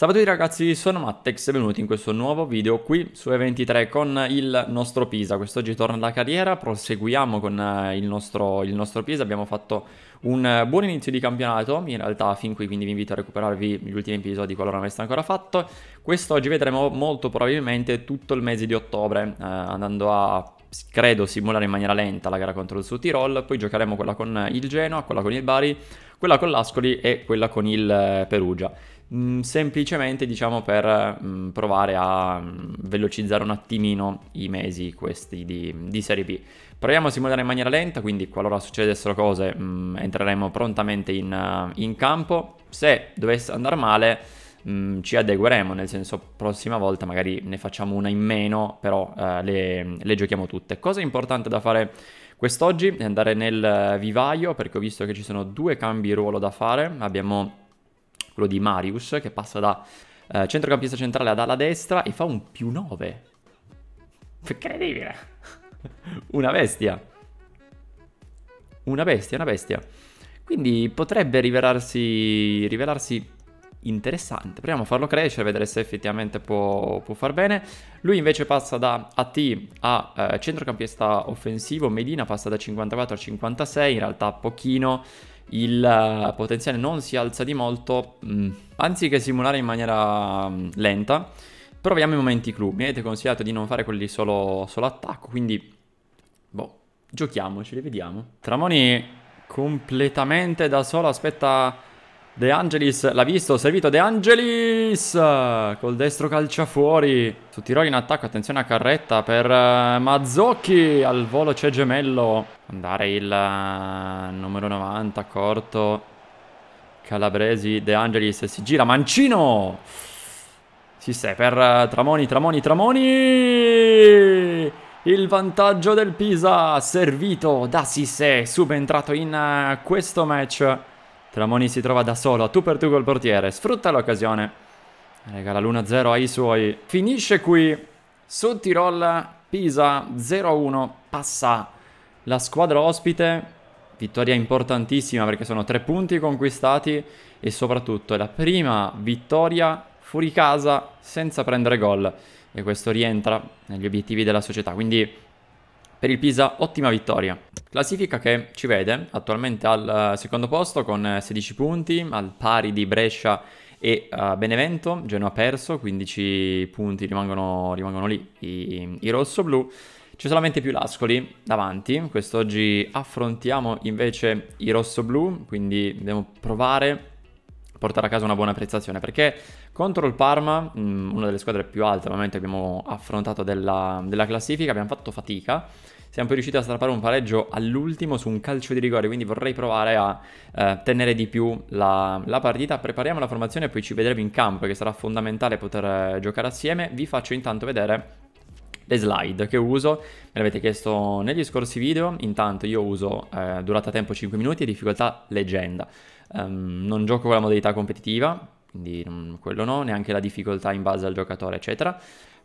Salve a tutti ragazzi, sono Mattex e benvenuti in questo nuovo video qui su E23 con il nostro Pisa. Quest'oggi torna la carriera, proseguiamo con eh, il nostro, il nostro, Pisa, abbiamo fatto un eh, buon inizio di campionato, in realtà fin qui quindi vi invito a recuperarvi gli ultimi episodi qualora non aveste ancora fatto. Quest'oggi vedremo molto probabilmente tutto il mese di ottobre, eh, andando a credo simulare in maniera lenta la gara contro il Sud Tirol, poi giocheremo quella con il Genoa, quella con il Bari, quella con l'Ascoli e quella con il eh, Perugia. Mm, semplicemente diciamo per mh, mm, provare a mh, mm, velocizzare un attimino i mesi questi di, di, Serie B. Proviamo a simulare in maniera lenta, quindi qualora succedessero cose entreremo prontamente in, eh, in, campo. Se dovesse andare male ci adegueremo, nel senso prossima volta magari ne facciamo una in meno, però eh, le, le giochiamo tutte. Cosa importante da fare quest'oggi è andare nel eh, vivaio perché ho visto che ci sono due cambi ruolo da fare. Abbiamo quello di Marius, che passa da eh, centrocampista centrale ad ala destra e fa un più 9. Incredibile! una bestia. Una bestia, una bestia. Quindi potrebbe rivelarsi, rivelarsi interessante. Proviamo a farlo crescere, vedere se effettivamente può, può far bene. Lui invece passa da AT a eh, centrocampista offensivo, Medina passa da 54 a 56, in realtà pochino il potenziale non si alza di molto, mh. Mm, anziché simulare in maniera mh, mm, lenta, proviamo i momenti clou. Mi avete consigliato di non fare quelli solo, solo attacco, quindi boh, giochiamoci, li vediamo. Tramoni completamente da solo, aspetta De Angelis l'ha visto, servito De Angelis col destro calcia fuori. Su Tiroli in attacco, attenzione a Carretta per eh, Mazzocchi, al volo c'è Gemello. Andare il eh, numero 90 corto. Calabresi, De Angelis si gira, Mancino! Si sì, per eh, Tramoni, Tramoni, Tramoni! Il vantaggio del Pisa servito da Sisse, subentrato in questo match Tramoni si trova da solo, tu per tu col portiere, sfrutta l'occasione. Regala l'1-0 ai suoi. Finisce qui, su Tirol, Pisa 0-1, passa la squadra ospite. Vittoria importantissima perché sono tre punti conquistati e soprattutto è la prima vittoria fuori casa senza prendere gol e questo rientra negli obiettivi della società. Quindi per il Pisa ottima vittoria. Classifica che ci vede attualmente al eh, secondo posto con 16 eh, punti, al pari di Brescia e uh, Benevento, Genoa ha perso, 15 punti rimangono, rimangono lì i, i rosso-blu. C'è solamente più l'Ascoli davanti, quest'oggi affrontiamo invece i rosso-blu, quindi dobbiamo provare portare a casa una buona prestazione perché contro il Parma, mm, una delle squadre più alte al momento che abbiamo affrontato della, della classifica, abbiamo fatto fatica siamo poi riusciti a strappare un pareggio all'ultimo su un calcio di rigore, quindi vorrei provare a eh, tenere di più la, la, partita. Prepariamo la formazione e poi ci vedremo in campo, che sarà fondamentale poter eh, giocare assieme. Vi faccio intanto vedere le slide che uso, me l'avete chiesto negli scorsi video, intanto io uso eh, durata tempo 5 minuti e difficoltà leggenda. Um, non gioco con la modalità competitiva, quindi non, quello no, neanche la difficoltà in base al giocatore, eccetera.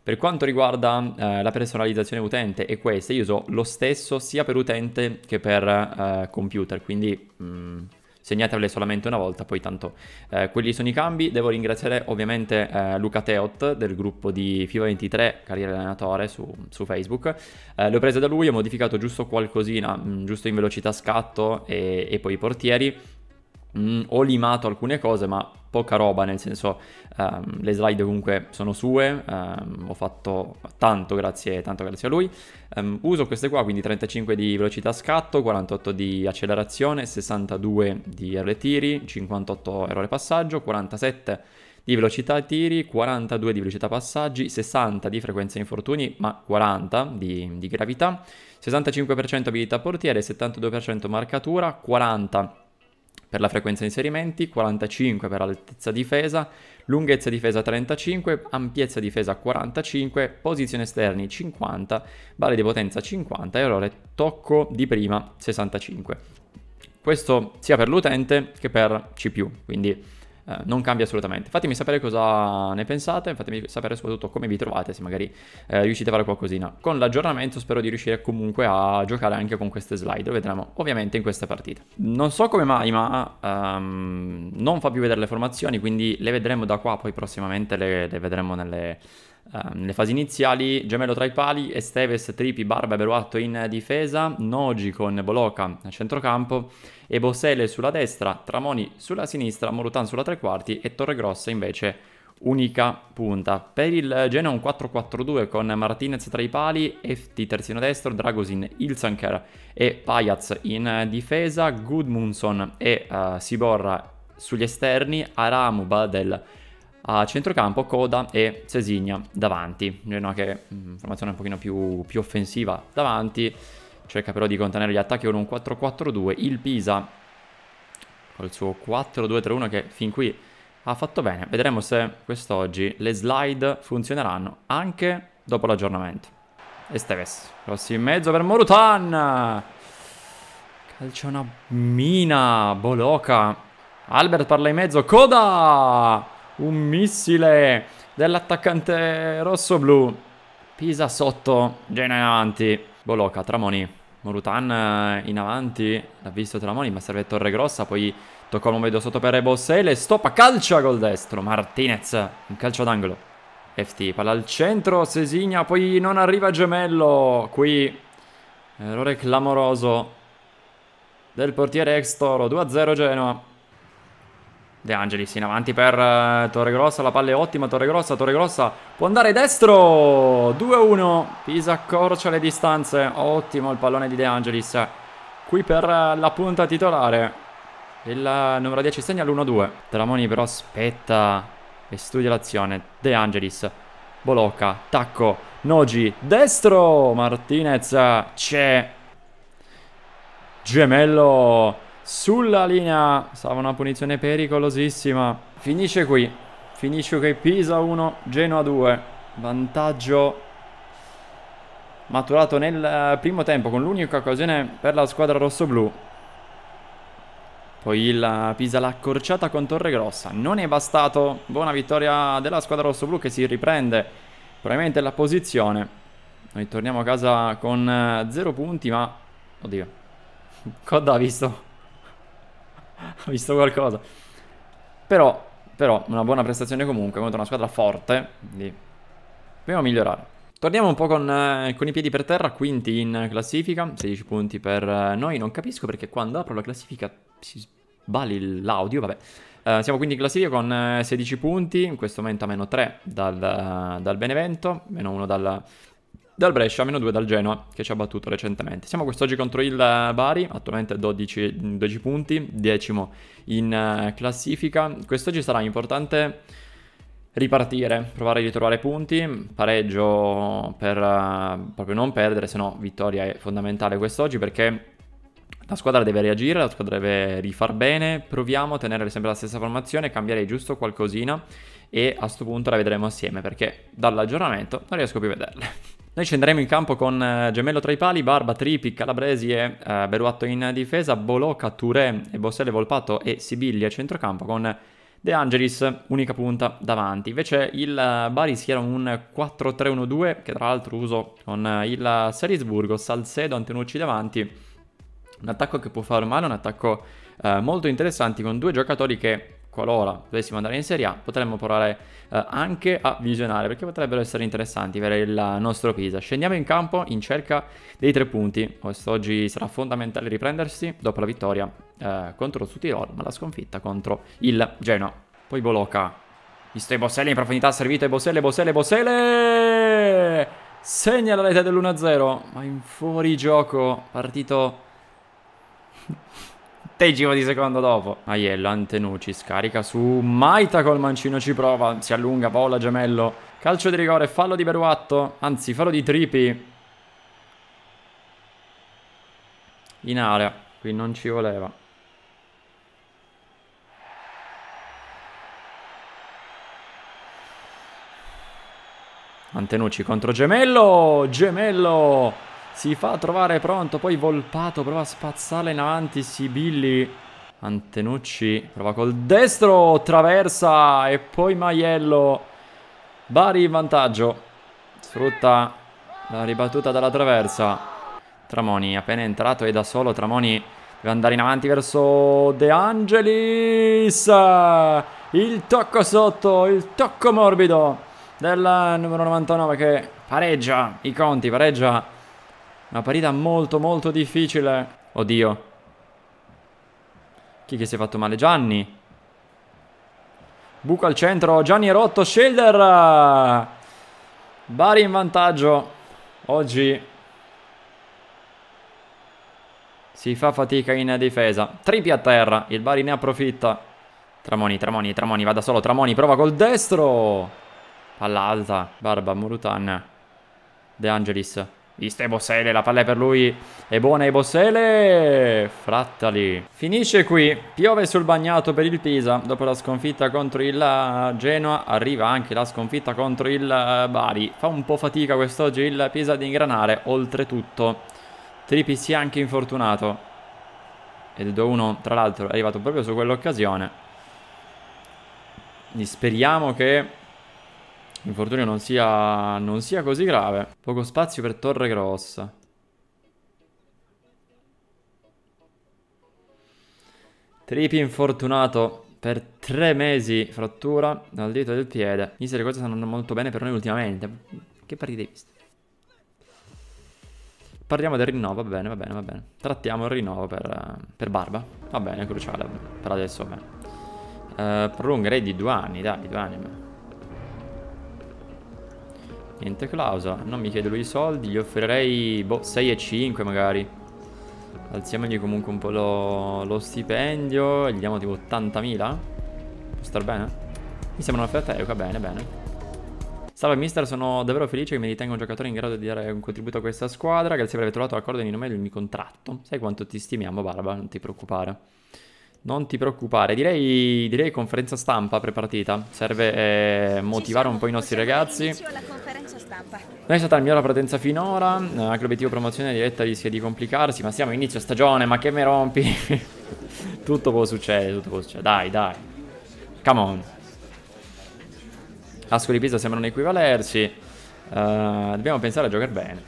Per quanto riguarda eh, la personalizzazione utente e queste, io uso lo stesso sia per utente che per eh, computer, quindi mh, mm, segnatevele solamente una volta, poi tanto eh, quelli sono i cambi. Devo ringraziare ovviamente eh, Luca Teot del gruppo di fiva 23, carriera allenatore su, su Facebook. Eh, le ho prese da lui, ho modificato giusto qualcosina, mh, mm, giusto in velocità scatto e, e poi i portieri mh, mm, ho limato alcune cose, ma poca roba, nel senso um, le slide comunque sono sue, um, ho fatto tanto grazie, tanto grazie a lui. Um, uso queste qua, quindi 35 di velocità scatto, 48 di accelerazione, 62 di R tiri, 58 errore passaggio, 47 di velocità tiri, 42 di velocità passaggi, 60 di frequenza infortuni, ma 40 di, di gravità, 65% abilità portiere, 72% marcatura, 40 di per la frequenza di inserimenti, 45 per altezza difesa, lunghezza difesa 35, ampiezza difesa 45, posizione esterni 50, valli di potenza 50 e allora tocco di prima 65. Questo sia per l'utente che per CPU, quindi eh, non cambia assolutamente. Fatemi sapere cosa ne pensate, fatemi sapere soprattutto come vi trovate, se magari eh, riuscite a fare qualcosina. Con l'aggiornamento spero di riuscire comunque a giocare anche con queste slide, lo vedremo ovviamente in questa partita. Non so come mai, ma um, non fa più vedere le formazioni, quindi le vedremo da qua, poi prossimamente le, le vedremo nelle nelle ehm, fasi iniziali, Gemello tra i pali, Esteves, Tripi, Barba e Beruato in difesa, Nogi con Boloca a centrocampo, Ebosele sulla destra, Tramoni sulla sinistra, Morutan sulla tre quarti e Torregrossa invece unica punta. Per il Genoa un 4-4-2 con Martinez tra i pali, Efti terzino destro, Dragosin, Ilzanker e Pajaz in difesa, Gudmundsson e uh, Siborra sugli esterni, Aramu, Badel a centrocampo Coda e Cesigna davanti, Genoa che è mm, formazione un pochino più, più offensiva davanti, cerca però di contenere gli attacchi con un 4-4-2, il Pisa col suo 4-2-3-1 che fin qui ha fatto bene, vedremo se quest'oggi le slide funzioneranno anche dopo l'aggiornamento. Esteves, rossi in mezzo per Morutan, calcia una mina, Boloca, Albert parla in mezzo, Coda! un missile dell'attaccante rosso-blu. Pisa sotto, Genoa in avanti. Boloca, Tramoni. Morutan eh, in avanti. L'ha visto Tramoni, ma serve Torre Grossa. Poi toccò il vedo sotto per Bossele. Stoppa, calcia col destro. Martinez, un calcio d'angolo. FT, palla al centro, Sesigna, poi non arriva Gemello. Qui, errore clamoroso del portiere ex Toro. 2-0 Genoa. De Angelis in avanti per eh, Torre Grossa, la palla è ottima, Torre Grossa, Torre Grossa può andare destro, 2-1, Pisa accorcia le distanze, ottimo il pallone di De Angelis, qui per eh, la punta titolare, il numero 10 segna l'1-2, Tramoni però aspetta e studia l'azione, De Angelis, Bolocca, tacco, Nogi, destro, Martinez, c'è, gemello, sulla linea. Stava una punizione pericolosissima. Finisce qui. Finisce qui Pisa 1, Genoa 2. Vantaggio maturato nel eh, primo tempo con l'unica occasione per la squadra rossoblù. Poi il eh, Pisa l'ha accorciata con Torregrossa. Non è bastato. Buona vittoria della squadra rossoblù che si riprende probabilmente la posizione. Noi torniamo a casa con 0 eh, punti, ma oddio. Coda ha visto? ho visto qualcosa. Però, però, una buona prestazione comunque contro una squadra forte, quindi dobbiamo migliorare. Torniamo un po' con, eh, con, i piedi per terra, quinti in classifica, 16 punti per eh, noi, non capisco perché quando apro la classifica si sbali l'audio, vabbè. Eh, siamo quindi in classifica con 16 eh, punti, in questo momento a meno 3 dal, dal Benevento, meno 1 dal, dal Brescia, meno 2 dal Genoa che ci ha battuto recentemente. Siamo quest'oggi contro il Bari, attualmente 12, 12 punti, decimo in eh, classifica. Quest'oggi sarà importante ripartire, provare a ritrovare punti, pareggio per uh, proprio non perdere, se no vittoria è fondamentale quest'oggi perché la squadra deve reagire, la squadra deve rifar bene, proviamo a tenere sempre la stessa formazione, cambiare giusto qualcosina e a questo punto la vedremo assieme perché dall'aggiornamento non riesco più a vederle. Noi scenderemo in campo con eh, Gemello tra i pali, Barba, Tripi, Calabresi e eh, Beruatto in difesa, Boloca, Touré e Bosselle Volpato e Sibiglia a centrocampo con De Angelis unica punta davanti. Invece il eh, Bari era un 4-3-1-2 che tra l'altro uso con eh, il Salisburgo, Salcedo, Antenucci davanti. Un attacco che può fare male, un attacco eh, molto interessante con due giocatori che qualora dovessimo andare in Serie A, potremmo provare eh, anche a visionare perché potrebbero essere interessanti per il nostro Pisa. Scendiamo in campo in cerca dei tre punti. Quest'oggi sarà fondamentale riprendersi dopo la vittoria eh, contro il Sutirol, ma la sconfitta contro il Genoa. Poi Bolocca, visto i Bosselli in profondità, servito ai Bosselli, Bosselli, Bosselli! Segna la rete dell'1-0, ma in fuori gioco, partito centesimo di secondo dopo. Aiello, Antenucci, scarica su Maita col mancino, ci prova, si allunga, vola Gemello. Calcio di rigore, fallo di Beruatto, anzi fallo di Tripi. In area, qui non ci voleva. Antenucci contro Gemello, Gemello si fa trovare pronto, poi Volpato prova a spazzarla in avanti, Sibilli. Antenucci prova col destro, traversa e poi Maiello. Bari in vantaggio. Sfrutta la ribattuta dalla traversa. Tramoni appena entrato e da solo Tramoni deve andare in avanti verso De Angelis. Il tocco sotto, il tocco morbido del numero 99 che pareggia i conti, pareggia una partita molto molto difficile. Oddio. Chi che si è fatto male? Gianni. Buco al centro. Gianni è rotto. Schilder. Bari in vantaggio. Oggi si fa fatica in difesa. Tripi a terra, il Bari ne approfitta. Tramoni, Tramoni, Tramoni, Va da solo Tramoni, prova col destro. Palla alta, Barba, Murutan, De Angelis. Viste Bossele, la palla è per lui. È buona e Frattali. Finisce qui. Piove sul bagnato per il Pisa. Dopo la sconfitta contro il eh, Genoa arriva anche la sconfitta contro il eh, Bari. Fa un po' fatica quest'oggi il Pisa ad ingranare. Oltretutto Tripi si è anche infortunato. Ed il 2-1 tra l'altro è arrivato proprio su quell'occasione. Speriamo che Infortunio non sia, non sia così grave. Poco spazio per Torre Grossa. Tripi infortunato per tre mesi frattura dal dito del piede. Inizio le cose stanno andando molto bene per noi ultimamente. Che partite hai visto? Parliamo del rinnovo, va bene, va bene, va bene. Trattiamo il rinnovo per, per Barba. Va bene, è cruciale. Per adesso va bene. Uh, prolungherei di due anni, dai, due anni. Niente Clausa, non mi chiede lui i soldi, gli offrirei boh, 6,5 magari. Alziamogli comunque un po' lo, lo stipendio, gli diamo tipo 80.000. Può star bene? Mi sembra un'offerta equa, bene, bene. Salve mister, sono davvero felice che mi ritengo un giocatore in grado di dare un contributo a questa squadra, grazie per aver trovato l'accordo di nome del mio contratto. Sai quanto ti stimiamo Barba, non ti preoccupare. Non ti preoccupare, direi, direi conferenza stampa pre-partita. Serve eh, motivare un po' i nostri ragazzi. Non è stata la migliore presenza finora, eh, anche l'obiettivo promozione diretta rischia di complicarsi, ma siamo inizio stagione, ma che mi rompi? tutto può succedere, tutto può succedere, dai, dai. Come on. Ascoli Pisa sembrano equivalersi, uh, dobbiamo pensare a giocare bene.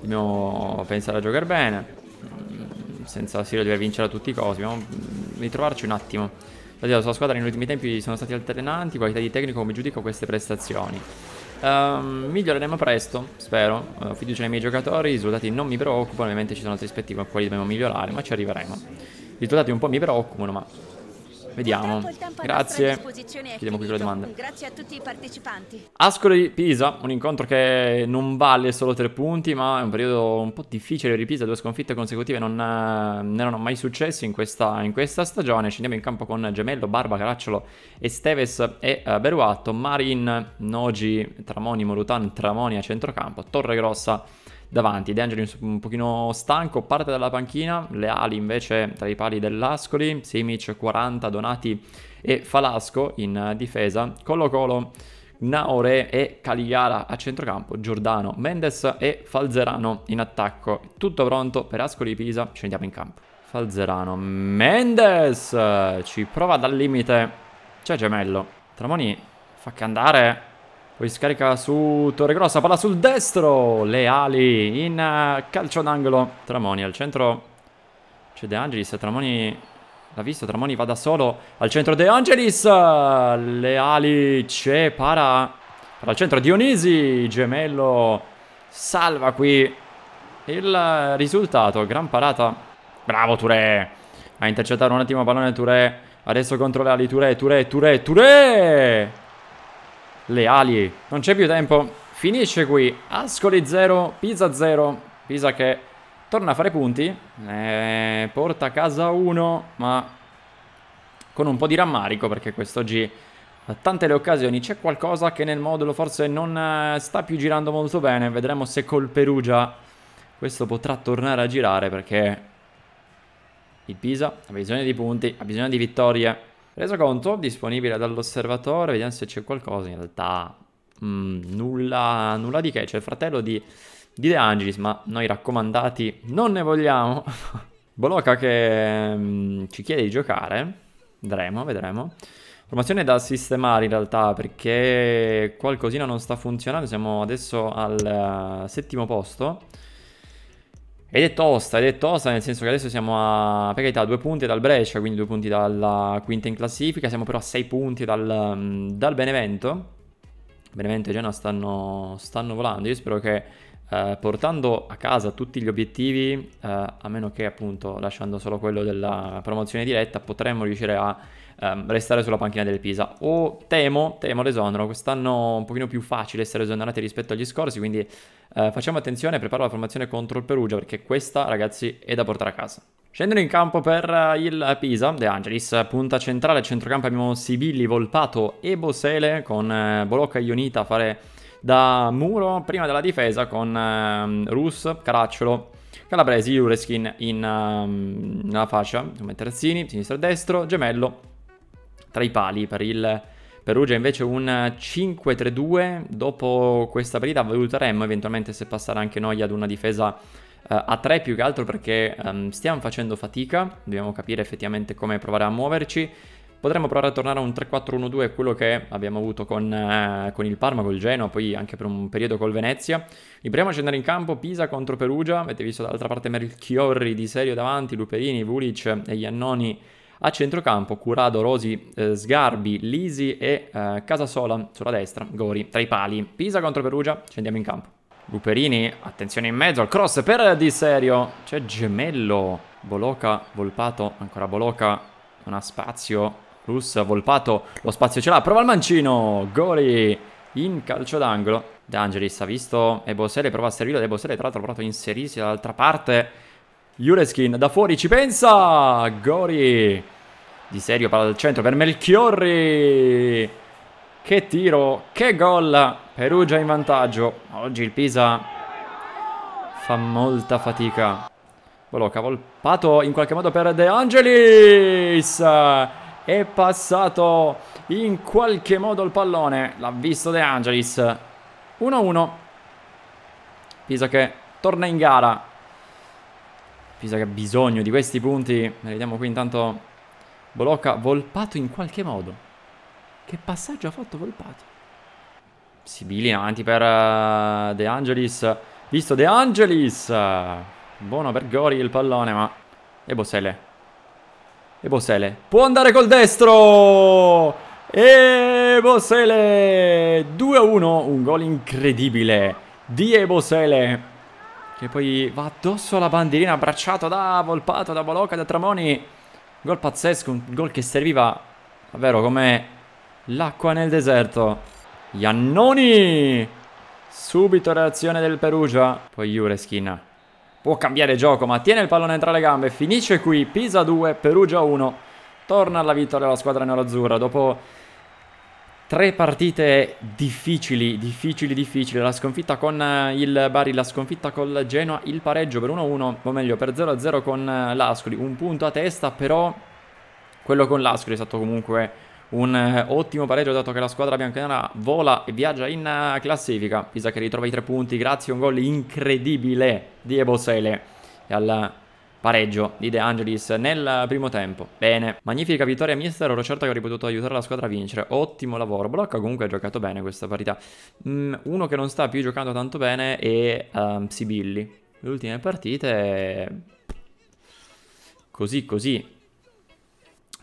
Dobbiamo pensare a giocare bene, mm, senza Sirio deve vincere a tutti i costi, dobbiamo mm, ritrovarci un attimo. La sua squadra negli ultimi tempi sono stati alternanti, qualità di tecnico come giudico queste prestazioni. Um, miglioreremo presto, spero. Eh, ho fiducia nei miei giocatori, i risultati non mi preoccupano, ovviamente ci sono altri aspetti con cui dobbiamo migliorare, ma ci arriveremo. I risultati un po' mi preoccupano, ma Vediamo. Grazie. Chiediamo qui le domande. Grazie a tutti i partecipanti. Ascoli-Pisa, un incontro che non vale solo tre punti, ma è un periodo un po' difficile di Pisa, due sconfitte consecutive non, eh, non erano mai successe in questa, in questa stagione. Scendiamo in campo con Gemello, Barba, Caracciolo, Esteves e uh, eh, Beruato, Marin, Nogi, Tramoni, Morutan, Tramoni a centrocampo, Torre Grossa davanti. De Angelis un pochino stanco, parte dalla panchina, le ali invece tra i pali dell'Ascoli, Simic 40, Donati e Falasco in difesa, Colo Colo, Naore e Caligara a centrocampo, Giordano, Mendes e Falzerano in attacco. Tutto pronto per Ascoli Pisa, scendiamo in campo. Falzerano, Mendes ci prova dal limite, c'è Gemello, Tramoni fa che andare poi scarica su Torregrossa, palla sul destro, Leali in eh, calcio d'angolo, Tramoni al centro, c'è De Angelis, Tramoni l'ha visto, Tramoni va da solo al centro De Angelis, Leali c'è, para, para al centro Dionisi, gemello, salva qui il risultato, gran parata, bravo Touré, a intercettare un attimo pallone Touré, adesso contro Leali, Touré, Touré, Touré, Touré! le ali. Non c'è più tempo, finisce qui. Ascoli 0, Pisa 0. Pisa che torna a fare punti, eh, porta a casa 1, ma con un po' di rammarico perché quest'oggi a tante le occasioni c'è qualcosa che nel modulo forse non eh, sta più girando molto bene. Vedremo se col Perugia questo potrà tornare a girare perché il Pisa ha bisogno di punti, ha bisogno di vittorie. Reso conto, disponibile dall'osservatore, vediamo se c'è qualcosa, in realtà mh, mm, nulla, nulla di che, c'è il fratello di, di De Angelis, ma noi raccomandati non ne vogliamo. Boloca che mh, mm, ci chiede di giocare, vedremo, vedremo. Formazione da sistemare in realtà perché qualcosina non sta funzionando, siamo adesso al uh, settimo posto. Ed è tosta, ed è tosta nel senso che adesso siamo a, per carità, due punti dal Brescia, quindi due punti dalla quinta in classifica, siamo però a sei punti dal, mm, dal Benevento. Benevento e Genoa stanno, stanno volando, io spero che eh, portando a casa tutti gli obiettivi, eh, a meno che appunto lasciando solo quello della promozione diretta, potremmo riuscire a ehm, restare sulla panchina del Pisa. O temo, temo l'esonero, quest'anno un pochino più facile essere esonerati rispetto agli scorsi, quindi eh, facciamo attenzione, preparo la formazione contro il Perugia perché questa ragazzi è da portare a casa. Scendono in campo per eh, il Pisa, De Angelis, punta centrale, centrocampo abbiamo Sibilli, Volpato e Bosele con eh, Bolocca e Ionita a fare da muro prima della difesa con ehm, Rus, Caracciolo, Calabresi, Jureskin in, um, nella fascia, insomma terzini, sinistra e destro, Gemello, tra i pali per il Perugia invece un 5-3-2 dopo questa partita valuteremmo eventualmente se passare anche noi ad una difesa Uh, a 3 più che altro perché um, stiamo facendo fatica, dobbiamo capire effettivamente come provare a muoverci. Potremmo provare a tornare a un 3-4-1-2, quello che abbiamo avuto con, uh, con il Parma, col Genoa, poi anche per un periodo col Venezia. Proviamo a scendere in campo, Pisa contro Perugia, avete visto dall'altra parte Melchiorri di serio davanti, Luperini, Vulic e Iannoni a centrocampo Curado, Rosi, eh, Sgarbi, Lisi e eh, Casasola sulla destra, Gori tra i pali. Pisa contro Perugia, scendiamo in campo. Luperini, attenzione in mezzo al cross per Di Serio. C'è Gemello. Boloca, Volpato, ancora Boloca. Non ha spazio. Rus, Volpato, lo spazio ce l'ha. Prova il mancino. Gori in calcio d'angolo. D'Angelis ha visto Ebosele, prova a servirlo. Ebosele tra l'altro ha provato a inserirsi dall'altra parte Juleskin da fuori ci pensa. Gori. Di serio palla al centro per Melchiorri. Che tiro, che gol. Perugia in vantaggio. Oggi il Pisa fa molta fatica. Bolocca volpato in qualche modo per De Angelis. È passato in qualche modo il pallone. L'ha visto De Angelis. 1-1. Pisa che torna in gara. Pisa che ha bisogno di questi punti. Vediamo qui intanto Bolocca volpato in qualche modo. Che passaggio ha fatto volpato? Sibili in avanti per eh, De Angelis. Visto De Angelis. Buono per Gori il pallone, ma... E Bossele. E Bossele. Può andare col destro! E Bossele! 2-1, un gol incredibile di Ebosele. Che poi va addosso alla bandierina, abbracciato da Volpato, da Boloca, da Tramoni. Gol pazzesco, un gol che serviva davvero come l'acqua nel deserto. Iannoni! Subito reazione del Perugia. Poi Jure schina. Può cambiare gioco, ma tiene il pallone tra le gambe. Finisce qui, Pisa 2, Perugia 1. Torna alla vittoria la squadra nerazzurra dopo Tre partite difficili, difficili, difficili. La sconfitta con eh, il Bari, la sconfitta col Genoa, il pareggio per 1-1, o meglio per 0-0 con eh, l'Ascoli. Un punto a testa, però quello con l'Ascoli è stato comunque un eh, ottimo pareggio dato che la squadra biancanera vola e viaggia in classifica. Pisa che ritrova i tre punti grazie a un gol incredibile di Ebosele. E alla Pareggio di De Angelis nel primo tempo. Bene, magnifica vittoria mister, ero certo che avrei potuto aiutare la squadra a vincere. Ottimo lavoro, Blocca comunque ha giocato bene questa partita. Mm, uno che non sta più giocando tanto bene è um, Sibilli. Le ultime partite... Così così.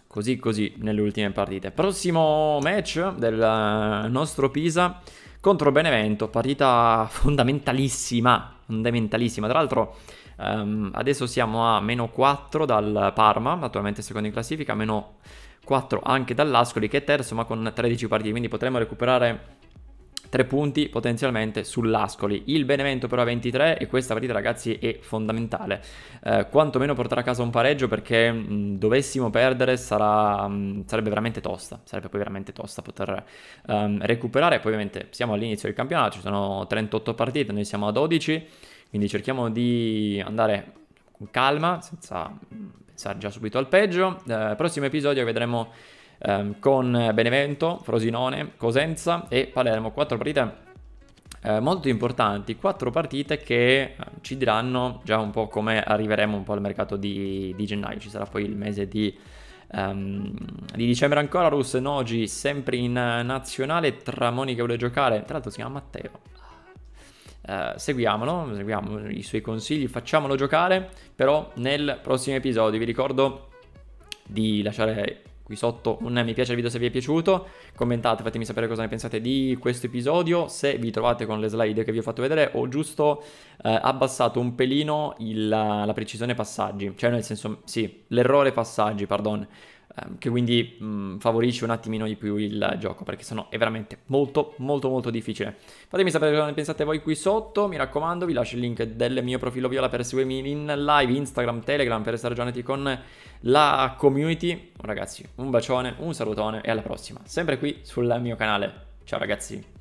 Così così nelle ultime partite. Prossimo match del eh, nostro Pisa contro Benevento, partita fondamentalissima, fondamentalissima. Tra l'altro Um, adesso siamo a meno 4 dal Parma, attualmente secondo in classifica, meno 4 anche dall'Ascoli che è terzo ma con 13 partite, quindi potremmo recuperare 3 punti potenzialmente sull'Ascoli. Il Benevento però ha 23 e questa partita ragazzi è fondamentale. Eh, quantomeno porterà a casa un pareggio perché mh, dovessimo perdere sarà, mh, sarebbe veramente tosta, sarebbe poi veramente tosta poter um, recuperare. Poi ovviamente siamo all'inizio del campionato, ci sono 38 partite, noi siamo a 12 quindi cerchiamo di andare con calma, senza pensare già subito al peggio. Eh, prossimo episodio vedremo ehm, con Benevento, Frosinone, Cosenza e Palermo, quattro partite eh, molto importanti, quattro partite che eh, ci diranno già un po' come arriveremo un po' al mercato di, di gennaio, ci sarà poi il mese di, um, di dicembre ancora, Rus Nogi sempre in eh, nazionale, tra Tramoni che vuole giocare, tra l'altro si chiama Matteo, eh, seguiamolo, seguiamo i suoi consigli, facciamolo giocare, però nel prossimo episodio vi ricordo di lasciare qui sotto un mi piace al video se vi è piaciuto, commentate, fatemi sapere cosa ne pensate di questo episodio, se vi trovate con le slide che vi ho fatto vedere ho giusto eh, abbassato un pelino il, la precisione passaggi, cioè nel senso sì, l'errore passaggi, pardon Ehm, che quindi mh, favorisce un attimino di più il gioco perché sennò è veramente molto molto molto difficile fatemi sapere cosa ne pensate voi qui sotto mi raccomando vi lascio il link del mio profilo viola per seguirmi in live Instagram Telegram per stare aggiornati con la community ragazzi un bacione un salutone e alla prossima sempre qui sul mio canale ciao ragazzi